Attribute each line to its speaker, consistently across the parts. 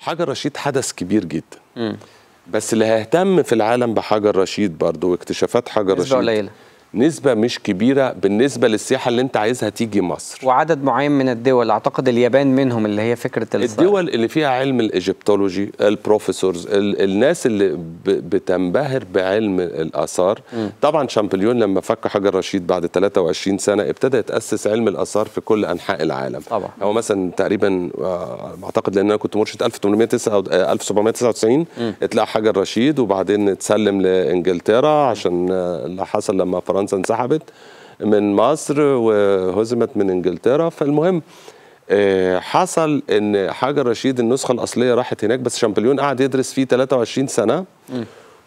Speaker 1: حجر رشيد حدث كبير جدا بس اللي هيهتم في العالم بحجر رشيد برضه واكتشافات حجر رشيد قليله نسبة مش كبيرة بالنسبة للسياحة اللي انت عايزها تيجي مصر وعدد معين من الدول اعتقد اليابان منهم اللي هي فكرة الصحة. الدول اللي فيها علم الايجيبتولوجي البروفيسورز ال الناس اللي بتنبهر بعلم الآثار م. طبعا شامبليون لما فك حجر رشيد بعد 23 سنة ابتدى يتأسس علم الآثار في كل أنحاء العالم طبعا هو مثلا تقريبا آه، اعتقد لان انا كنت مرشد 1799 آه، اتلقى حجر رشيد وبعدين اتسلم لانجلترا عشان آه، اللي حصل لما فرنسا فرنسا انسحبت من مصر وهزمت من انجلترا فالمهم آه، حصل ان حجر رشيد النسخه الاصليه راحت هناك بس شامبليون قعد يدرس فيه 23 سنه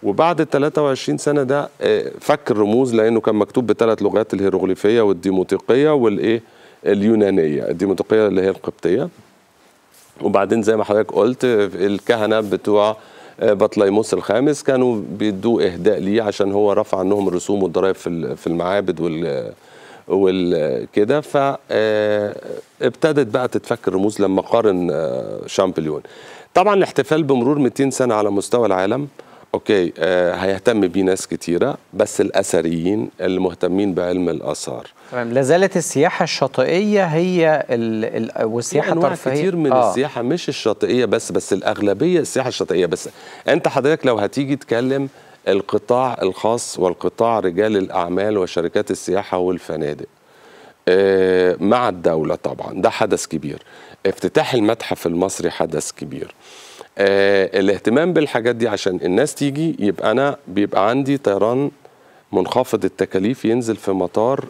Speaker 1: وبعد ال 23 سنه ده آه، فك الرموز لانه كان مكتوب بثلاث لغات الهيروغليفيه والديموطيقيه والايه اليونانيه الديموطيقيه اللي هي القبطيه وبعدين زي ما حضرتك قلت الكهنه بتوع بطليموس الخامس كانوا بيدوا اهداء ليه عشان هو رفع عنهم الرسوم والضرائب في في المعابد وال وكده فابتدت آه، بقى تتفك الرموز لما قارن آه، شامبليون طبعا الاحتفال بمرور 200 سنه على مستوى العالم اوكي آه هيهتم بيه ناس كتيره بس الاثريين المهتمين بعلم الاثار تمام لازالت السياحه الشاطئيه هي ال ال والسياحه الترفيهيه كتير من آه. السياحه مش الشاطئيه بس بس الاغلبيه السياحه الشاطئيه بس انت حضرتك لو هتيجي تكلم القطاع الخاص والقطاع رجال الاعمال وشركات السياحه والفنادق آه مع الدوله طبعا ده حدث كبير افتتاح المتحف المصري حدث كبير آه الاهتمام بالحاجات دي عشان الناس تيجي يبقى انا بيبقى عندي طيران منخفض التكاليف ينزل في مطار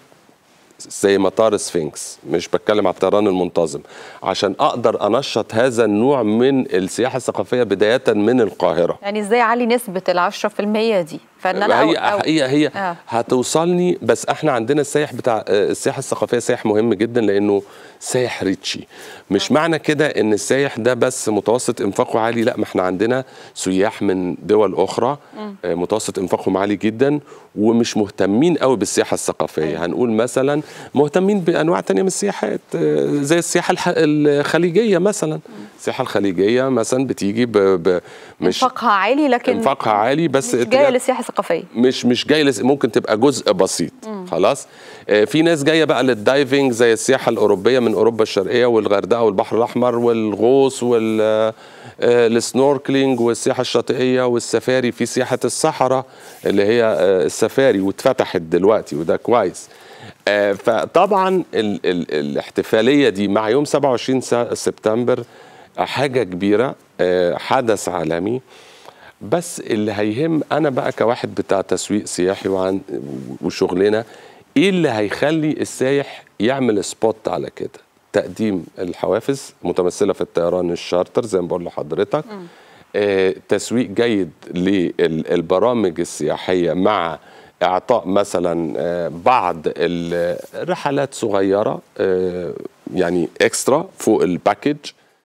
Speaker 1: زي مطار سفينكس مش بتكلم على الطيران المنتظم عشان اقدر انشط هذا النوع من السياحه الثقافيه بدايه من القاهره يعني ازاي علي نسبه ال 10% دي فان انا هي أو هي, هي آه. هتوصلني بس احنا عندنا السائح بتاع السياحه الثقافيه سائح مهم جدا لانه سائح ريتشي مش آه. معنى كده ان السائح ده بس متوسط انفاقه عالي لا ما احنا عندنا سياح من دول اخرى آه متوسط انفاقهم عالي جدا ومش مهتمين قوي بالسياحه الثقافيه آه. هنقول مثلا مهتمين بانواع تانية من السياحات آه، زي السياحه الخليجيه مثلا السياحه الخليجيه مثلا بتيجي ب... ب... مش انفاقها عالي لكن انفاقها عالي بس مش جايه للسياحه الثقافيه مش مش جايه لس... ممكن تبقى جزء بسيط مم. خلاص آه، في ناس جايه بقى للدايفنج زي السياحه الاوروبيه من اوروبا الشرقيه والغردقه والبحر الاحمر والغوص وال آه، السنوركلينج والسياحه الشاطئيه والسفاري في سياحه الصحراء اللي هي السفاري واتفتحت دلوقتي وده كويس آه، فطبعا ال ال الاحتفاليه دي مع يوم 27 سبتمبر حاجه كبيره آه، حدث عالمي بس اللي هيهم انا بقى كواحد بتاع تسويق سياحي وعن وشغلنا ايه اللي هيخلي السايح يعمل سبوت على كده تقديم الحوافز متمثله في الطيران الشارتر زي ما بقول لحضرتك آه تسويق جيد للبرامج السياحيه مع اعطاء مثلا آه، بعض الرحلات صغيره آه، يعني اكسترا فوق الباكج